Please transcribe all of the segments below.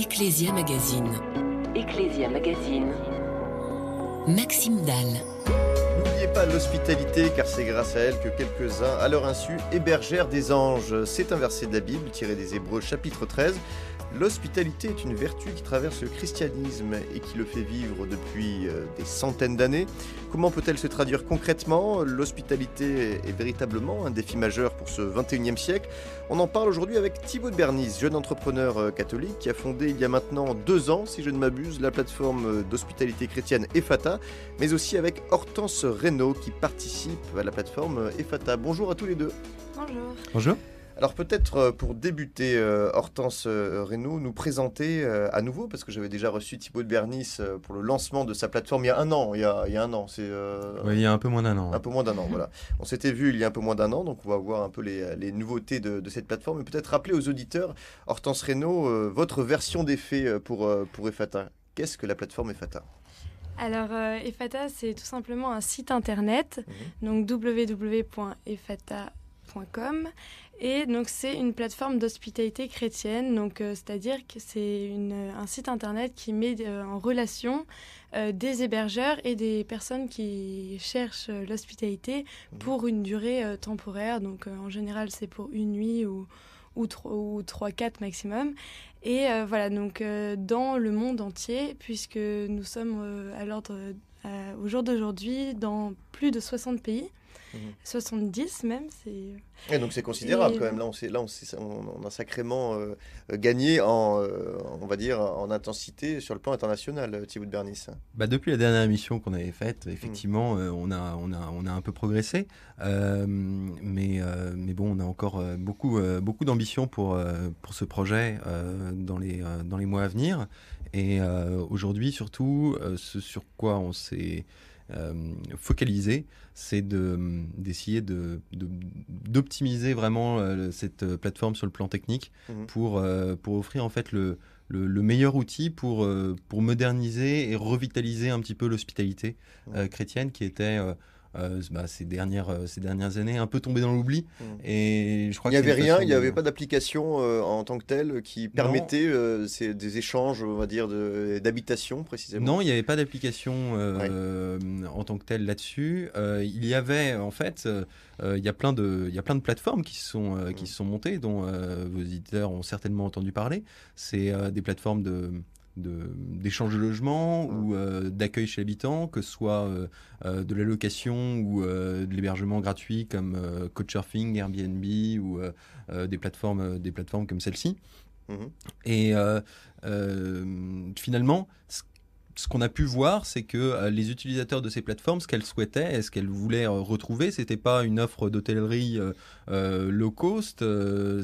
Ecclesia Magazine. Ecclesia Magazine. Maxime Dalle. N'oubliez pas l'hospitalité, car c'est grâce à elle que quelques-uns, à leur insu, hébergèrent des anges. C'est un verset de la Bible tiré des Hébreux chapitre 13. L'hospitalité est une vertu qui traverse le christianisme et qui le fait vivre depuis euh, des centaines d'années. Comment peut-elle se traduire concrètement L'hospitalité est véritablement un défi majeur pour ce 21e siècle. On en parle aujourd'hui avec Thibaut de Bernis, jeune entrepreneur euh, catholique qui a fondé il y a maintenant deux ans, si je ne m'abuse, la plateforme d'hospitalité chrétienne EFATA, mais aussi avec Hortense Reynaud qui participe à la plateforme EFATA. Bonjour à tous les deux. Bonjour. Bonjour. Alors peut-être euh, pour débuter, euh, Hortense euh, Reynaud, nous présenter à nouveau, parce que j'avais déjà reçu Thibaut de Bernis pour le lancement de sa plateforme il y a un an. Il y a, un an, c'est... Oui, il y a un peu moins d'un an. Un peu moins d'un an, voilà. On s'était vu il y a un peu moins d'un an, donc on va voir un peu les, nouveautés de, cette plateforme. Et peut-être rappeler aux auditeurs, Hortense Reynaud, votre version des faits pour, EFATA. Qu'est-ce que la plateforme EFATA alors, EFATA, c'est tout simplement un site internet, mhm. donc www.efata.com et donc c'est une plateforme d'hospitalité chrétienne, donc euh, c'est-à-dire que c'est euh, un site internet qui met euh, en relation des hébergeurs et des personnes qui cherchent l'hospitalité mmh. pour une durée temporaire. Donc en général c'est pour une nuit ou ou 3 4 maximum et voilà donc dans le monde entier puisque nous sommes à l'ordre au jour d'aujourd'hui dans plus de 60 pays 70 mhm. même. C'est... Et donc c'est considérable quand même. Là, on, là on, a sacrément euh, gagné en, euh, on va dire, en intensité sur le plan international, euh, Thibaut de Bernis. Bah, depuis la dernière émission qu'on avait faite, effectivement, mhm. on, a, on, a, on a un peu progressé. mais, mais bon, on a encore beaucoup, beaucoup d'ambition pour, pour ce projet dans, les, dans les mois à venir. Et aujourd'hui, surtout, ce sur quoi on s'est euh, focaliser, c'est euh, d'essayer de, d'optimiser vraiment euh, cette euh, plateforme sur le plan technique mhm. pour, pour offrir en fait le, meilleur outil pour, pour moderniser et revitaliser un petit peu l'hospitalité chrétienne qui était euh, bah, ces, dernières, euh, ces dernières années un peu tombé dans l'oubli. Mm. Et je crois il n'y avait rien, il n'y avait pas d'application euh, en tant que telle qui permettait des échanges, on va dire, d'habitation précisément. Non, il n'y avait pas d'application en tant que telle là-dessus. il y avait en fait, il y a plein de, il y a plein de plateformes qui sont, qui mm. se sont montées, dont vos éditeurs ont certainement entendu parler. C'est des plateformes de d'échange de, logements logement mm. ou euh, d'accueil chez l'habitant, que ce soit euh, euh, de la location ou de l'hébergement gratuit comme Couchsurfing, Airbnb ou des, plateformes, des plateformes comme celle-ci. Mm-hmm. Et finalement, ce qu'on a pu voir, c'est que euh, les utilisateurs de ces plateformes, ce qu'elles souhaitaient ce qu'elles voulaient euh, retrouver, c'était pas une offre d'hôtellerie euh, low cost,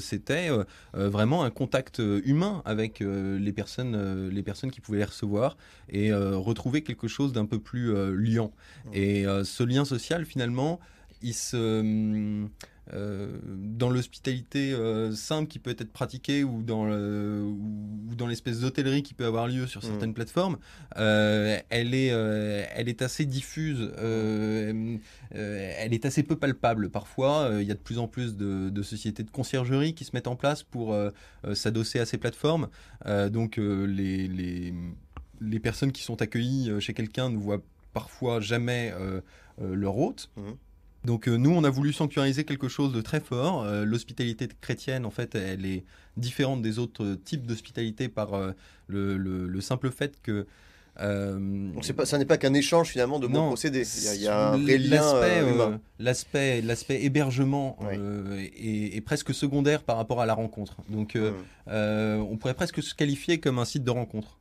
c'était vraiment un contact humain avec les personnes, les personnes qui pouvaient les recevoir et retrouver quelque chose d'un peu plus liant. Et ce lien social, finalement, il se hum, euh, dans l'hospitalité euh, simple qui peut être pratiquée ou dans ou, dans l'espèce d'hôtellerie qui peut avoir lieu sur mm. certaines plateformes, euh, elle est assez diffuse, elle est assez peu palpable parfois. Il y a de plus en plus de, sociétés de conciergerie qui se mettent en place pour s'adosser à ces plateformes. donc les, personnes qui sont accueillies chez quelqu'un ne voient parfois jamais leur hôte. Mm. Donc euh, nous, on a voulu sanctuariser quelque chose de très fort. Euh, l'hospitalité chrétienne, en fait, elle est différente des autres euh, types d'hospitalité par le, simple fait que... Ce ça n'est pas qu'un échange finalement de bons L'aspect, l'aspect hébergement est, presque secondaire par rapport à la rencontre. Donc mmh. on pourrait presque se qualifier comme un site de rencontre.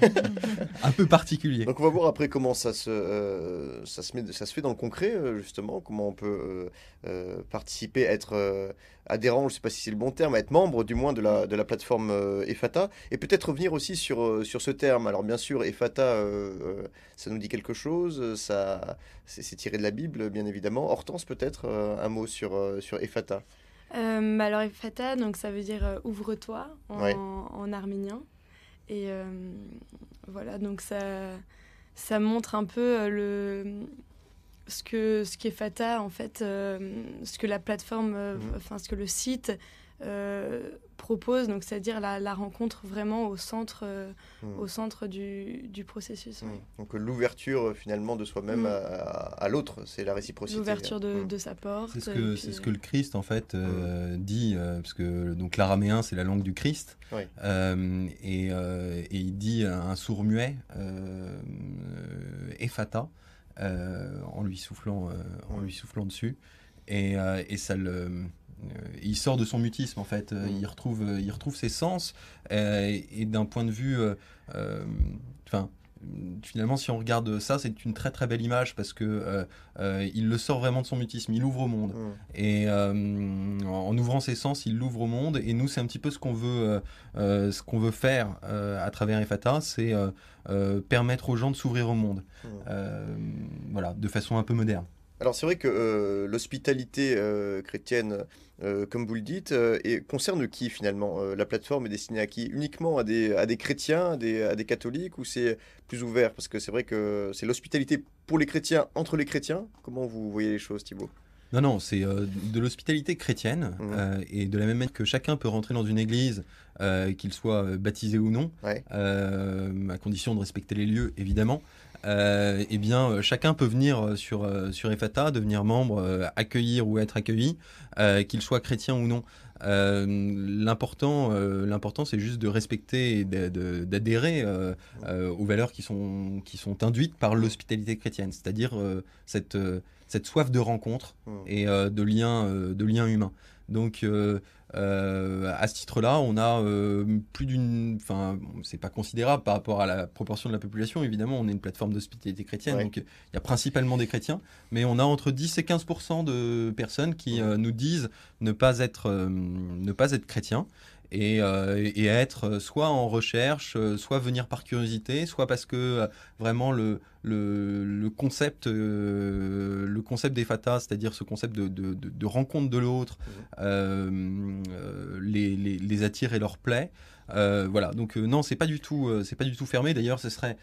un peu particulier. Donc on va voir après comment ça se, euh, ça se, met, ça se fait dans le concret, euh, justement, comment on peut euh, participer, être adhérent, je ne sais pas si c'est le bon terme, être membre du moins de la, de la plateforme EFATA, et peut-être revenir aussi sur, sur ce terme. Alors bien sûr, EFATA, ça nous dit quelque chose, ça, c'est, tiré de la Bible, bien évidemment. Hortense, peut-être un mot sur, sur EFATA alors EFATA, donc ça veut dire ouvre-toi en arménien. Et euh, voilà, donc ça, ça montre un peu euh, le, ce que ce qu'est Fata en fait, euh, ce que la plateforme, mm. enfin ce que le site euh, propose, donc c'est-à-dire la, rencontre vraiment au centre, euh, au hmm. centre du, processus. Hmm. Donc euh, l'ouverture finalement de soi-même hmm. à, l'autre, c'est la réciprocité. L'ouverture de, hein. sa porte. C'est ce, que, ce que le Christ en fait dit, parce que donc l'araméen c'est la langue du Christ, et, il dit un sourd muet, Ephata, en lui soufflant, en lui soufflant dessus, et, et ça le euh, il sort de son mutisme en fait, euh, mm. il, retrouve, euh, il retrouve ses sens et, d'un point de vue, enfin finalement, si on regarde ça, c'est une très très belle image parce que il le sort vraiment de son mutisme, il ouvre au monde. Mm. Et en ouvrant ses sens, il l'ouvre au monde. Et nous, c'est un petit peu ce qu'on veut, ce qu'on veut faire à travers Efata, c'est permettre aux gens de s'ouvrir au monde, mm. voilà, de façon un peu moderne. Alors c'est vrai que euh, l'hospitalité euh, chrétienne, euh, comme vous le dites, et concerne qui finalement La plateforme est destinée à qui Uniquement à des, à des chrétiens, à des, à des catholiques, ou c'est plus ouvert Parce que c'est vrai que c'est l'hospitalité pour les chrétiens, entre les chrétiens. Comment vous voyez les choses, Thibault non, non, c'est de l'hospitalité chrétienne, mmh. et de la même manière que chacun peut rentrer dans une église, qu'il soit baptisé ou non, à condition de respecter les lieux, évidemment. Euh, eh bien, euh, chacun peut venir euh, sur, sur EFATA, devenir membre, accueillir ou être accueilli, qu'il soit chrétien ou non. l'important, l'important, c'est juste de respecter et d'adhérer aux valeurs qui sont, qui sont induites par l'hospitalité chrétienne, c'est-à-dire cette, cette soif de rencontre mmh. et de liens de lien humains. Donc, euh, à ce titre-là, on a euh, plus d'une. Enfin, c'est pas considérable par rapport à la proportion de la population. Évidemment, on est une plateforme d'hospitalité chrétienne, donc euh, il y a principalement des chrétiens, mais on a entre 10 et 15 de personnes qui nous disent ne pas être, ne pas être chrétiens. et, être soit en recherche, soit venir par curiosité, soit parce que vraiment le, le, concept, euh, le concept des fatas, c'est-à-dire ce concept de, rencontre de l'autre, mhm. euh, euh, les, les attire et leur plaît. Euh, voilà, donc euh, non, c'est pas du tout, euh, c'est pas du tout fermé. D'ailleurs, ce serait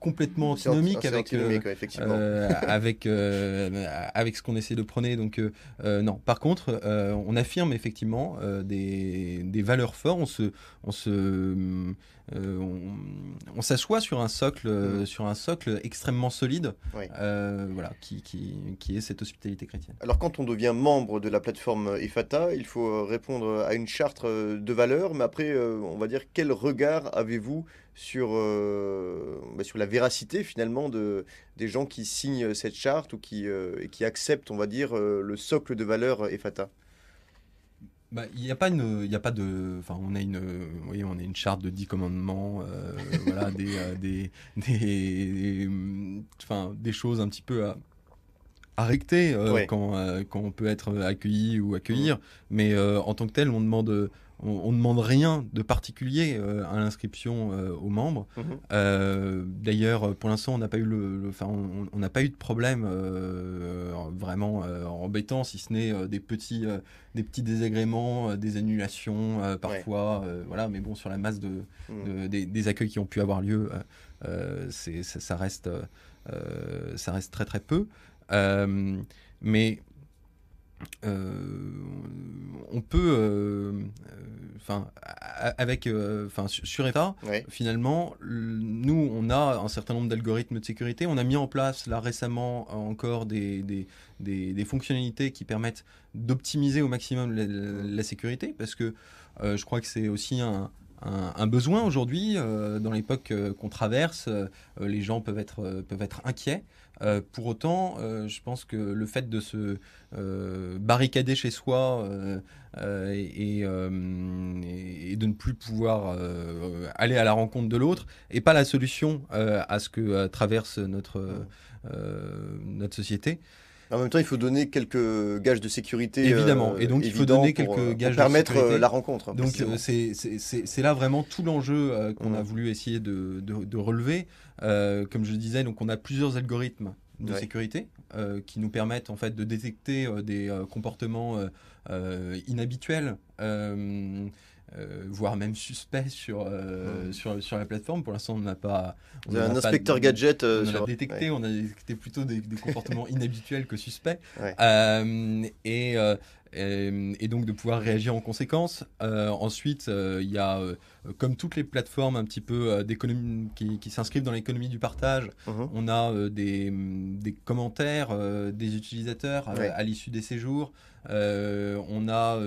complètement antinomique avec avec avec ce qu'on essaie de prôner. Donc non. Par contre, on affirme effectivement des, valeurs fortes. On se on se on, s'assoit sur un socle, mm. sur un socle extrêmement solide, voilà, qui, est cette hospitalité chrétienne. Alors quand on devient membre de la plateforme IFATA il faut répondre à une charte de valeurs, mais après euh, on va dire, quel regard avez-vous sur, euh, bah, sur la véracité finalement de, des gens qui signent euh, cette charte ou qui, et qui acceptent, on va dire, le socle de valeur EFATA bah, il n'y a pas une il a pas de enfin on a une on a une charte de dix commandements voilà des, des, enfin des choses un petit peu à, à recter quand, on peut être accueilli ou accueillir mm. mais en tant que tel on demande on, ne demande rien de particulier euh, à l'inscription euh, aux membres. Mhm. Euh, d'ailleurs, pour l'instant, on n'a pas eu le, enfin, on, n'a pas eu de problème vraiment embêtant, si ce n'est des petits, des petits désagréments, des annulations parfois, voilà. Mais bon, sur la masse mhm. des, accueils qui ont pu avoir lieu, ça, ça, reste, ça reste très très peu. mais euh, on peut, euh, enfin, avec, euh, enfin, sur État, finalement, nous, on a un certain nombre d'algorithmes de sécurité. On a mis en place là récemment encore des, des, des, fonctionnalités qui permettent d'optimiser au maximum la, sécurité, parce que je crois que c'est aussi un, un, besoin aujourd'hui euh, dans l'époque euh, qu'on traverse. Euh, les gens peuvent être, inquiets. pour autant, je pense que le fait de se barricader chez soi et, de ne plus pouvoir aller à la rencontre de l'autre n'est pas la solution à ce que traverse notre société. En même temps, il faut donner quelques gages de sécurité. Évidemment, euh, et donc il faut donner quelques euh, gages pour permettre euh, la rencontre. Donc c'est là vraiment tout l'enjeu qu'on a mm. voulu essayer de, relever. comme je le disais, donc on a plusieurs algorithmes de sécurité qui nous permettent en fait de détecter des comportements inhabituels euh, voire même suspect sur, euh, hmm. sur, sur la plateforme. Pour l'instant, on n'a pas. On a un inspecteur gadget. Euh, on a détecté, on a détecté plutôt des, comportements inhabituels que suspects. Et, et, donc de pouvoir réagir en conséquence. ensuite, il y a, comme toutes les plateformes un petit peu d'économie qui, qui s'inscrivent dans l'économie du partage, mhm. on a des, des, commentaires des utilisateurs à l'issue des séjours. on a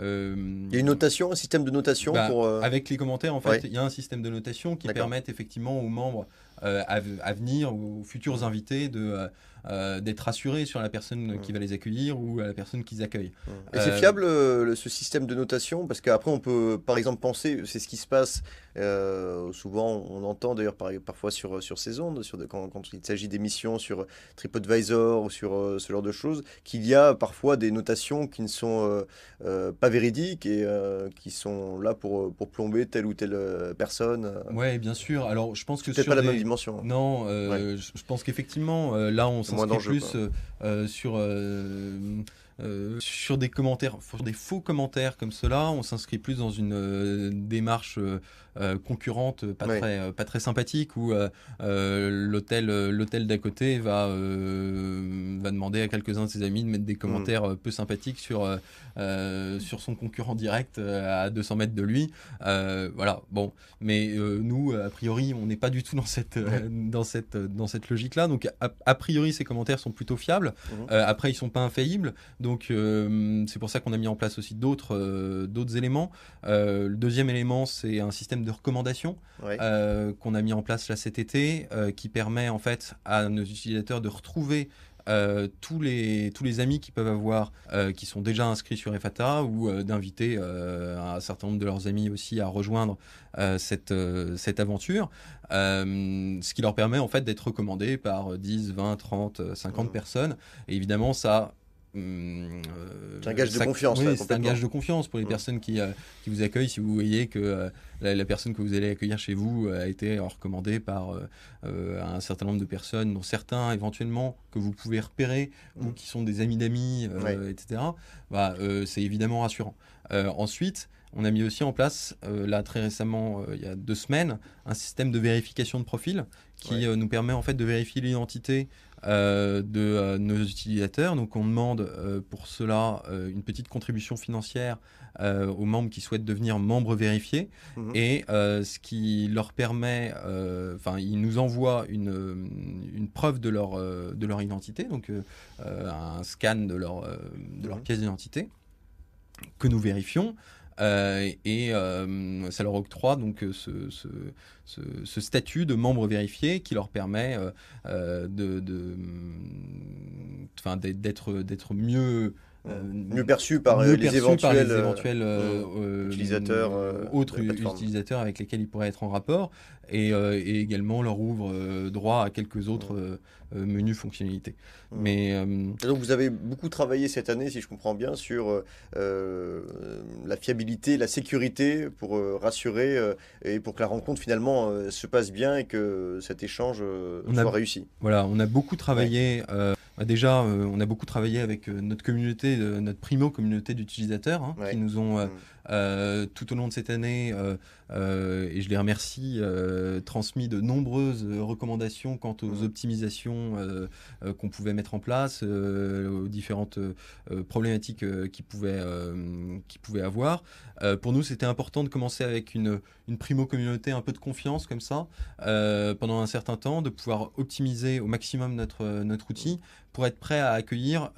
euh, il y a une notation, un système de notation bah, pour, euh, Avec les commentaires, en fait, il y a un système de notation qui permet effectivement aux membres euh, à, à, venir, aux futurs invités, de, euh, d'être assuré sur la personne mm. qui va les accueillir ou à la personne qu'ils accueillent. accueille. Mm. Et c'est euh, fiable euh, ce système de notation Parce qu'après, on peut par exemple penser, c'est ce qui se passe souvent, on entend d'ailleurs par, parfois sur, sur ces ondes, sur quand, il s'agit d'émissions sur TripAdvisor ou sur ce genre de choses, qu'il y a parfois des notations qui ne sont pas véridiques et qui sont là pour, pour plomber telle ou telle personne. Oui, bien sûr. Alors, je pense que. pas la même dimension. Hein. Non, je, pense qu'effectivement, là, on s'en plus euh, euh, sur euh, sur des commentaires, des faux commentaires comme cela, on s'inscrit plus dans une démarche euh, concurrente euh, pas très euh, pas très sympathique où l'hôtel l'hôtel d'à côté va va demander à quelques-uns de ses amis de mettre des mm. commentaires peu sympathiques sur sur son concurrent direct à 200 mètres de lui. voilà, bon, mais nous a priori, on n'est pas du tout dans cette dans cette dans cette logique là. Donc a, priori, ces commentaires sont plutôt fiables. Mm. après, ils sont pas infaillibles. Donc c'est pour ça qu'on a mis en place aussi d'autres d'autres éléments. le deuxième élément, c'est un système de de recommandations euh, qu'on a mis en place là cet été, euh, qui permet en fait à nos utilisateurs de retrouver euh, tous, les, tous les amis qui peuvent avoir, qui sont déjà inscrits sur EFATA, ou d'inviter un certain nombre de leurs amis aussi à rejoindre cette, cette aventure, ce qui leur permet en fait d'être recommandés par 10, 20, 30, 50 personnes. évidemment, ça euh, c'est un gage de confiance. pour les mm. personnes euh, qui, vous accueillent. Si vous voyez que euh, la, personne que vous allez accueillir chez vous a été recommandée par un certain nombre de personnes, dont certains éventuellement que vous pouvez repérer ou mm. qui sont des amis d'amis, etc., bah, c'est évidemment rassurant. ensuite, on a mis aussi en place, là très récemment, il y a deux semaines, un système de vérification de profil qui nous permet en fait de vérifier l'identité euh, de euh, nos utilisateurs. Donc on demande euh, pour cela une petite contribution financière aux membres qui souhaitent devenir membres vérifiés. Mhm. Et ce qui leur permet, enfin ils nous envoient une, preuve de leur, identité, donc un scan de leur, mhm. pièce d'identité que nous vérifions. Euh, et ça leur octroie donc euh, ce, statut de membre vérifié qui leur permet euh, de, mm, d'être, d'être mieux euh, mieux euh, perçu par, les, éventuels, euh, utilisateurs, autres utilisateurs avec lesquels ils pourraient être en rapport, et, également leur ouvre droit à quelques autres mm. menus fonctionnalités. Mm. Mais, donc vous avez beaucoup travaillé cette année, si je comprends bien, sur la fiabilité, la sécurité pour rassurer et pour que la rencontre finalement se passe bien et que cet échange soit réussi. Voilà, on a beaucoup travaillé. Bah, déjà, euh, on a beaucoup travaillé avec euh, notre communauté, euh, notre primo communauté d'utilisateurs, hein, qui nous ont mm. Euh, tout au long de cette année, euh, euh, et je les remercie, transmis de nombreuses recommandations quant aux mmh. optimisations qu'on pouvait mettre en place, aux différentes problématiques qu'ils pouvaient, pouvaient, avoir. pour nous, c'était important de commencer avec une, une primo-communauté un peu de confiance comme ça, pendant un certain temps, de pouvoir optimiser au maximum notre, notre outil pour être prêt à accueillir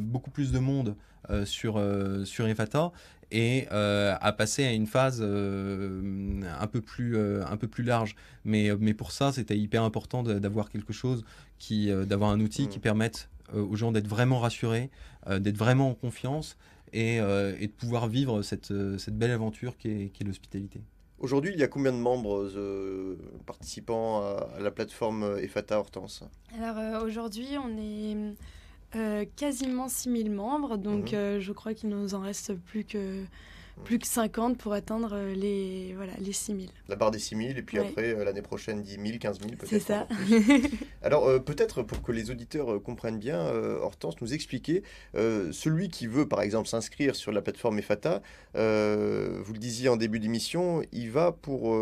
beaucoup plus de monde sur, sur EFATA et euh, à passer à une phase euh, un, peu plus, euh, un peu plus large. Mais, mais pour ça, c'était hyper important d'avoir quelque chose, qui, d'avoir un outil qui mm. permette aux gens d'être vraiment rassurés, d'être vraiment en confiance et, et, de pouvoir vivre cette, cette belle aventure qui est, est l'hospitalité. Aujourd'hui, il y a combien de membres participants à, à, la plateforme EFATA Hortense Alors aujourd'hui, on est euh, quasiment Quasiment 6000 membres, donc mhm. euh, je crois qu'il nous en reste plus que plus que 50 pour atteindre euh, les, voilà, les 6 La barre des 6000 000, et puis après, l'année prochaine, 10 000, 15 000 peut-être. C'est ça. Alors, peut-être pour que les auditeurs comprennent bien, Hortense, nous expliquer, celui qui veut, par exemple, s'inscrire sur la plateforme EFATA, vous le disiez en début d'émission, il va pour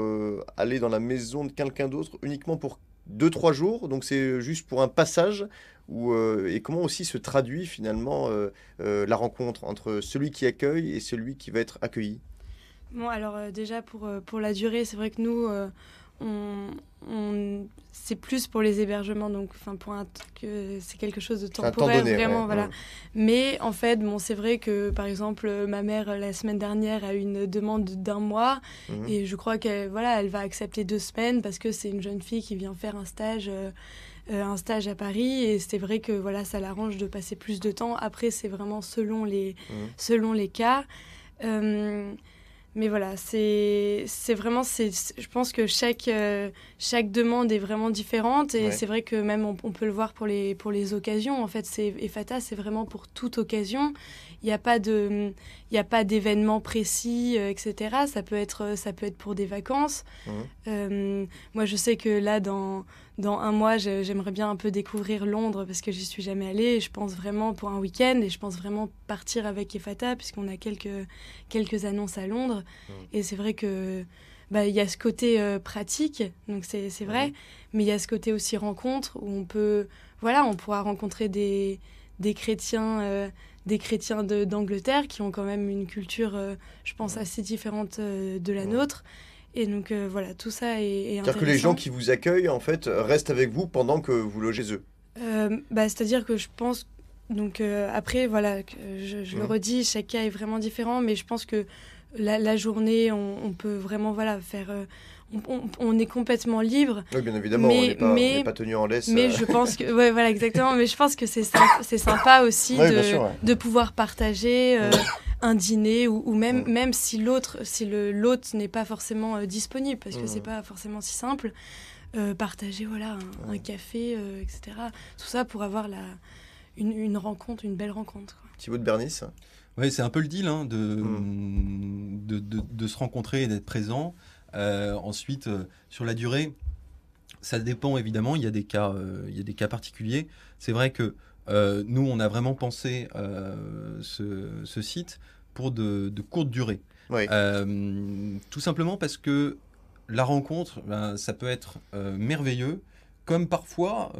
aller dans la maison de quelqu'un d'autre uniquement pour 2-3 jours, donc c'est juste pour un passage euh, et comment aussi se traduit finalement euh, euh, la rencontre entre celui qui accueille et celui qui va être accueilli Bon, alors déjà pour la durée, c'est vrai que nous, on, c'est plus pour les hébergements, donc enfin pour que c'est quelque chose de temporaire vraiment, voilà. Mais en fait, bon, c'est vrai que par exemple, ma mère la semaine dernière a eu une demande d'un mois mhm. et je crois qu'elle voilà, elle va accepter deux semaines parce que c'est une jeune fille qui vient faire un stage. Euh, un stage à Paris et c'est vrai que voilà ça l'arrange de passer plus de temps après c'est vraiment selon les mhm. selon les cas euh, mais voilà, c'est vraiment, c'est, je pense que chaque, euh, chaque demande est vraiment différente et c'est vrai que même on, peut le voir pour les, pour les occasions. En fait, c'est, c'est vraiment pour toute occasion il n'y a pas de il a pas d'événement précis euh, etc ça peut être euh, ça peut être pour des vacances mhm. euh, moi je sais que là dans dans un mois j'aimerais bien un peu découvrir Londres parce que j'y suis jamais allée je pense vraiment pour un week-end et je pense vraiment partir avec Efata puisqu'on a quelques quelques annonces à Londres mhm. et c'est vrai que bah, il y a ce côté pratique, donc c'est vrai, mhm. mais il y a ce côté aussi rencontre où on peut, voilà, on pourra rencontrer des, des chrétiens, euh, des chrétiens d'Angleterre qui ont quand même une culture, euh, je pense, assez différente euh, de la nôtre. Et donc voilà, tout ça est, C'est-à-dire que les gens qui vous accueillent, en fait, restent avec vous pendant que vous logez eux bah, C'est-à-dire que je pense donc après, voilà, je, le mmh. redis, chaque cas est vraiment différent, mais je pense que la, journée, on, peut vraiment voilà faire on, est complètement libre. Oui, bien évidemment, mais, on n'est pas, tenu en laisse. Mais euh. je pense que, voilà, exactement. Mais je pense que c'est sympa, sympa aussi de, pouvoir partager euh, mm. un dîner ou, même, mm. même si l'autre, si l'autre n'est pas forcément euh, disponible, parce que mm. c'est pas forcément si simple, partager voilà un, café, etc. Tout ça pour avoir la une, rencontre, une belle rencontre. Thibaut de Bernis. Oui, c'est un peu le deal hein, de, de, de, se rencontrer et d'être présent. Euh, ensuite, euh, sur la durée, ça dépend évidemment. Il y a des cas, euh, il y a des cas particuliers. C'est vrai que nous, on a vraiment pensé ce, site pour de, de courtes durées. tout simplement parce que la rencontre, ben, ça peut être merveilleux. Comme parfois,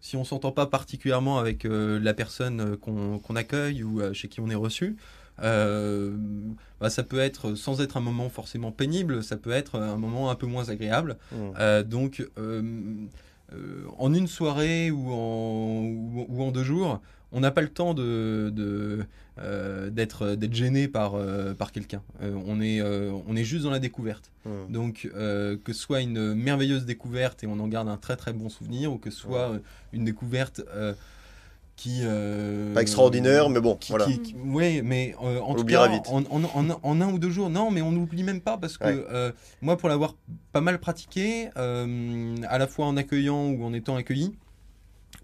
si on s'entend pas particulièrement avec la personne qu'on accueille ou chez qui on est reçu, euh, bah, ça peut être, sans être un moment forcément pénible, ça peut être un moment un peu moins agréable. Mmh. Euh, donc, euh, en une soirée ou en, ou, en deux jours, on n'a pas le temps de, d'être d'être gêné par par quelqu'un. on est on est juste dans la découverte. Mmh. Donc que ce soit une merveilleuse découverte et on en garde un très très bon souvenir ou que ce soit mmh. une découverte qui euh, pas extraordinaire mais bon voilà Oui, mais euh, en tout cas, En, un ou deux jours non mais on n'oublie même pas parce que euh, moi pour l'avoir pas mal pratiqué à la fois en accueillant ou en étant accueilli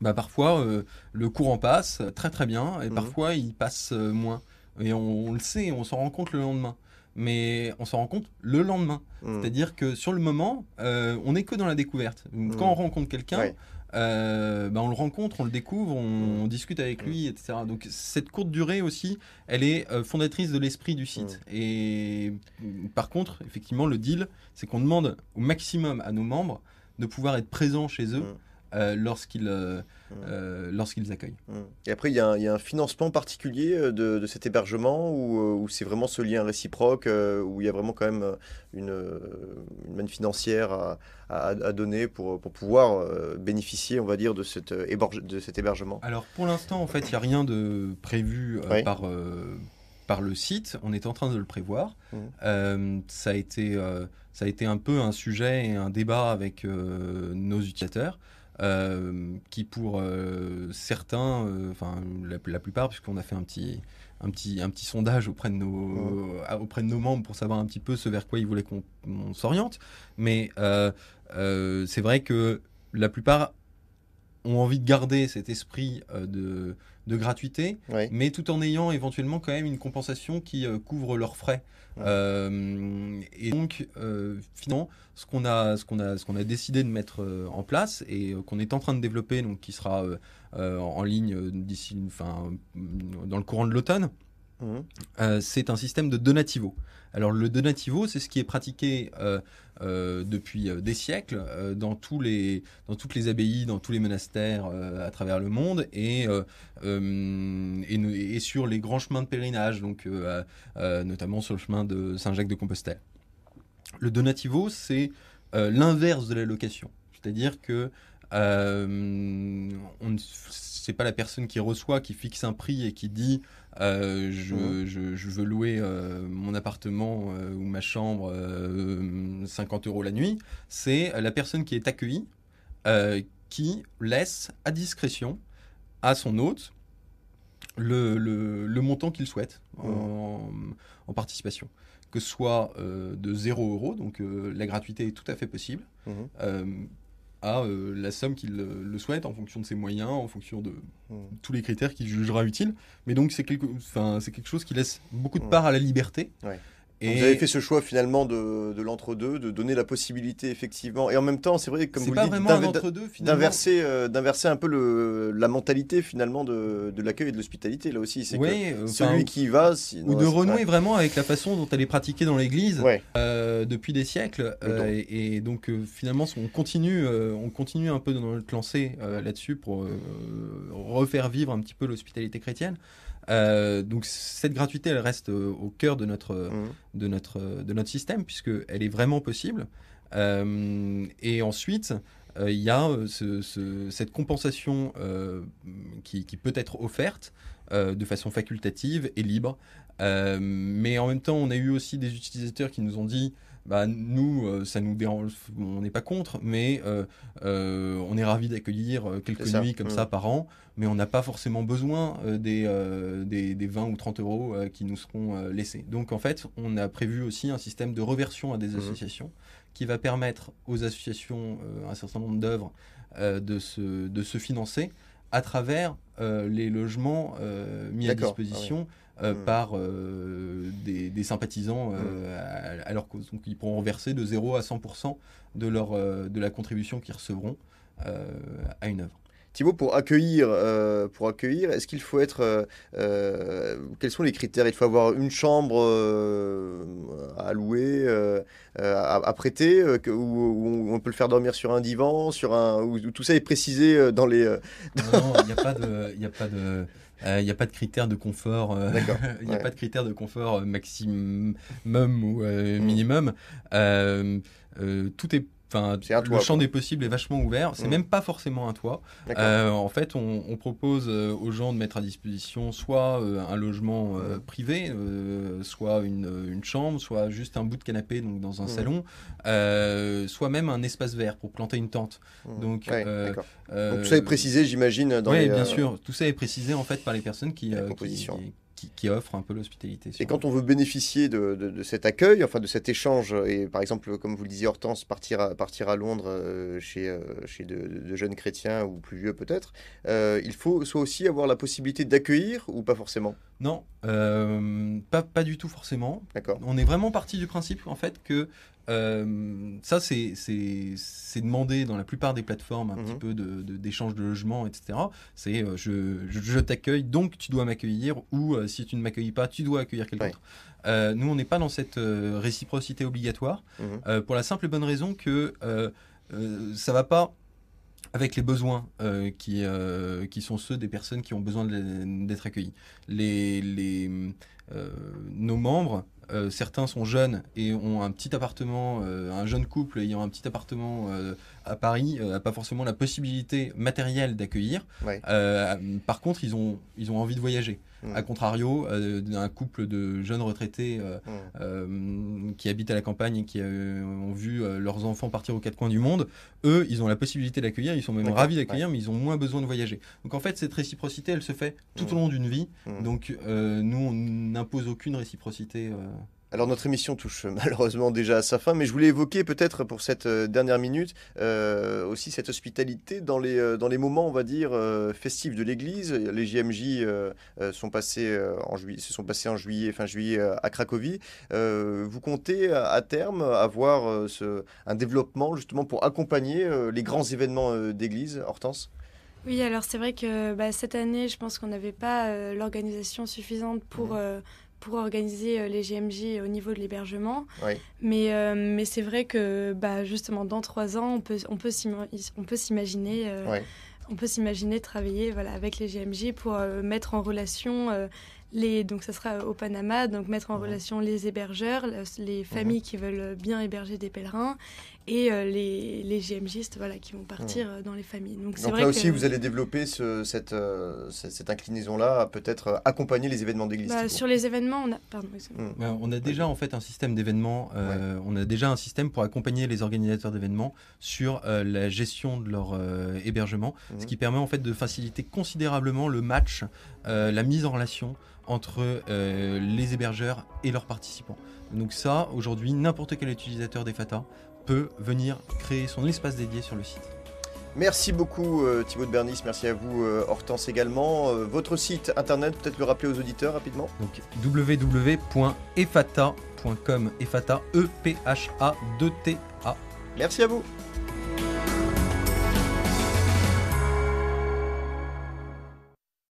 bah parfois le courant passe très très bien et mhm. parfois il passe moins et on, le sait on s'en rend compte le lendemain mais on s'en rend compte le lendemain mhm. c'est à dire que sur le moment on n'est que dans la découverte quand mhm. on rencontre quelqu'un euh, bah, on le rencontre, on le découvre, on, discute avec lui, etc. Donc cette courte durée aussi, elle est euh, fondatrice de l'esprit du site. Mm. Et par contre, effectivement, le deal, c'est qu'on demande au maximum à nos membres de pouvoir être présents chez eux. Mm. Euh, euh, mmh. euh, lorsqu'ils accueillent. Mmh. Et après, il y, a un financement particulier de, cet hébergement ou c'est vraiment ce lien réciproque où il y a vraiment quand même une, une financière à, donner pour, pouvoir bénéficier, on va dire, de, cet hébergement Alors pour l'instant, en fait, il n'y a rien de prévu par par le site. On est en train de le prévoir. Mmh. ça, a été, un peu un sujet et un débat avec nos utilisateurs. Euh, qui pour euh, certains, euh, enfin la, plupart, puisqu'on a fait un petit, un petit, un petit sondage auprès de, nos, auprès de nos membres pour savoir un petit peu ce vers quoi ils voulaient qu'on s'oriente, mais c'est vrai que la plupart ont envie de garder cet esprit de de gratuité, mais tout en ayant éventuellement quand même une compensation qui euh, couvre leurs frais. Euh, et donc, euh, finalement, ce qu'on a, ce a, ce qu'on a décidé de mettre en place et qu'on est en train de développer, donc qui sera en ligne d'ici, enfin, dans le courant de l'automne. Euh, c'est un système de donativo. Alors le donativo, c'est ce qui est pratiqué euh, euh, depuis des siècles dans, tous les, dans toutes les abbayes, dans tous les monastères à travers le monde et, sur les grands chemins de pèlerinage, donc, notamment sur le chemin de Saint-Jacques de Compostelle. Le donativo, c'est l'inverse de la location. C'est-à-dire que on n'est c'est pas la personne qui reçoit qui fixe un prix et qui dit euh, je, veux louer euh, mon appartement euh, ou ma chambre 50 euros la nuit. C'est la personne qui est accueillie qui laisse à discrétion à son hôte le, montant qu'il souhaite en, participation que ce soit de 0 euros, donc la gratuité est tout à fait possible, mhm à euh, la somme qu'il euh, le souhaite, en fonction de ses moyens, en fonction de hmm. tous les critères qu'il jugera utiles. Mais donc c'est quelque, quelque chose qui laisse beaucoup de hmm. part à la liberté. Et... Vous avez fait ce choix finalement de, l'entre-deux, de donner la possibilité effectivement, et en même temps, c'est vrai, comme vous dites, d'inverser, euh, d'inverser un peu le, la mentalité finalement de, l'accueil et de l'hospitalité là aussi. C'est celui qui va, ou de renouer vraiment avec la façon dont elle est pratiquée dans l'Église euh, depuis des siècles. et, donc euh, finalement, on continue, on continue un peu dans notre lancer là-dessus pour refaire vivre un petit peu l'hospitalité chrétienne. Euh, donc cette gratuité, elle reste euh, au cœur de notre, euh, mhm. de notre, de notre système, puisqu'elle est vraiment possible. et ensuite, il y a cette compensation qui, peut être offerte de façon facultative et libre. mais en même temps, on a eu aussi des utilisateurs qui nous ont dit bah, nous, euh, ça nous dérange, on n'est pas contre, mais euh, euh, on est ravi d'accueillir quelques nuits comme ça mm. par an, mais on n'a pas forcément besoin des, des, 20 ou 30 euros qui nous seront laissés. Donc en fait, on a prévu aussi un système de reversion à des mm. associations qui va permettre aux associations un certain nombre d'œuvres de, se, de se financer à travers les logements mis à ah disposition euh, mm. par euh, des, sympathisants euh, alors qu'ils pourront verser de 0 à 100% de, leur, de la contribution qu'ils recevront à une œuvre. Thibaut, pour accueillir, pour accueillir, est-ce qu'il faut être, quels sont les critères Il faut avoir une chambre à louer, à, prêter, où, on peut le faire dormir sur un divan, sur un, où, tout ça est précisé dans les. Non, il n'y a pas de, il a pas de. Il euh, n'y a pas de critère de confort. Il euh, a pas de de confort euh, maximum ou minimum. Mm. tout est Enfin, le champ des possibles est vachement ouvert. C'est mm. même pas forcément un toit. Euh, en fait, on, propose euh, aux gens de mettre à disposition soit euh, un logement mm. privé, soit une, chambre, soit juste un bout de canapé donc dans un mm. salon, soit même un espace vert pour planter une tente. Donc, tout ça est précisé, j'imagine. dans les... bien sûr. Tout ça est précisé en fait par les personnes qui, qui, offre un peu l'hospitalité. Et quand on veut bénéficier de, cet accueil, enfin de cet échange, et par exemple, comme vous le disiez Hortense, partir à, partir à Londres euh, chez, euh, chez de, jeunes chrétiens ou plus vieux peut-être, euh, il faut soit aussi avoir la possibilité d'accueillir ou pas forcément Non, pas, pas du tout forcément. D'accord. On est vraiment parti du principe en fait que euh, ça, c'est demandé dans la plupart des plateformes, un petit mhm. peu d'échange de, logements, etc. C'est euh, je, t'accueille, donc tu dois m'accueillir, ou euh, si tu ne m'accueilles pas, tu dois accueillir quelqu'un nous, on n'est pas dans cette réciprocité obligatoire, mhm. pour la simple et bonne raison que ça ne va pas avec les besoins qui, qui sont ceux des personnes qui ont besoin d'être accueillies. Les, nos membres euh, certains sont jeunes et ont un petit appartement, euh, un jeune couple ayant un petit appartement euh, à Paris n'a pas forcément la possibilité matérielle d'accueillir. par contre, ils ont, ils ont envie de voyager. A mm. contrario un euh, d'un couple de jeunes retraités euh, mm. euh, qui habitent à la campagne et qui ont vu leurs enfants partir aux quatre coins du monde, eux, ils ont la possibilité d'accueillir, ils sont même ravis d'accueillir, mais ils ont moins besoin de voyager. Donc en fait, cette réciprocité, elle se fait tout au mm. long d'une vie. Donc nous, on n'impose aucune réciprocité. Alors notre émission touche euh, malheureusement déjà à sa fin, mais je voulais évoquer peut-être pour cette euh, dernière minute euh, aussi cette hospitalité dans les, dans les moments, on va dire, festifs de l'Église. Les JMJ sont passés en se sont passés en juillet, fin juillet à Cracovie. vous comptez à terme avoir un développement justement pour accompagner les grands événements d'Église, Hortense oui, alors c'est vrai que bah, cette année, je pense qu'on n'avait pas l'organisation suffisante pour mmh pour organiser euh, les GMJ au niveau de l'hébergement. Mais, euh, mais c'est vrai que bah, justement, dans trois ans, on peut, on peut s'imaginer. Euh, on peut s'imaginer travailler voilà, avec les GMJ pour mettre en relation les. Donc, ça sera au Panama, donc mettre en mhm. relation les hébergeurs, les mhm. familles qui veulent bien héberger des pèlerins et euh, les, les GMGistes voilà, qui vont partir mmh. euh, dans les familles. Donc, là aussi, vous allez développer euh, cette, inclinaison-là à peut-être accompagner les événements d'église. Bah, sur les événements, on a, bah, on a déjà en fait un système d'événements, on a déjà un système pour accompagner les organisateurs d'événements sur la gestion de leur hébergement, ce qui mmh. permet en fait de faciliter considérablement le match, la mise en relation entre les hébergeurs et leurs participants. Donc ça, aujourd'hui, n'importe quel utilisateur des FATA venir créer son espace dédié sur le site. Merci beaucoup euh, Thibaut de Bernice, merci à vous euh, Hortense également. Euh, votre site internet, peut-être le rappeler aux auditeurs rapidement Donc www.efata.com, efata, E-P-H-A-2-T-A. E merci à vous